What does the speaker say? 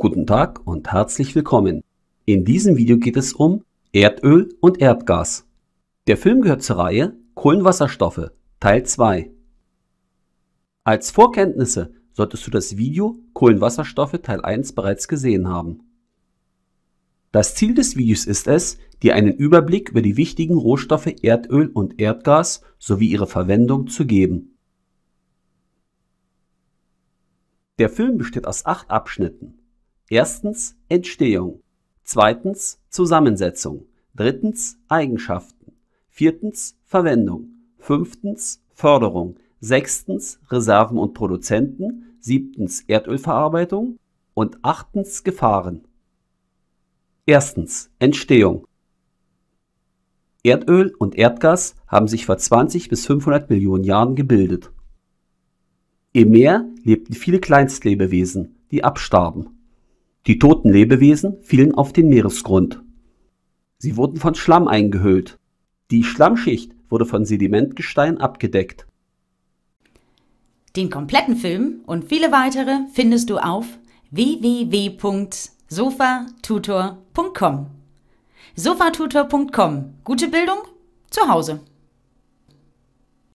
Guten Tag und herzlich willkommen. In diesem Video geht es um Erdöl und Erdgas. Der Film gehört zur Reihe Kohlenwasserstoffe Teil 2. Als Vorkenntnisse solltest du das Video Kohlenwasserstoffe Teil 1 bereits gesehen haben. Das Ziel des Videos ist es, dir einen Überblick über die wichtigen Rohstoffe Erdöl und Erdgas sowie ihre Verwendung zu geben. Der Film besteht aus acht Abschnitten. Erstens Entstehung, zweitens Zusammensetzung, drittens Eigenschaften, viertens Verwendung, fünftens Förderung, sechstens Reserven und Produzenten, siebtens Erdölverarbeitung und achtens Gefahren. Erstens Entstehung. Erdöl und Erdgas haben sich vor 20 bis 500 Millionen Jahren gebildet. Im Meer lebten viele Kleinstlebewesen, die abstarben. Die toten Lebewesen fielen auf den Meeresgrund. Sie wurden von Schlamm eingehüllt. Die Schlammschicht wurde von Sedimentgestein abgedeckt. Den kompletten Film und viele weitere findest du auf www.sofatutor.com. Sofatutor.com. Gute Bildung zu Hause.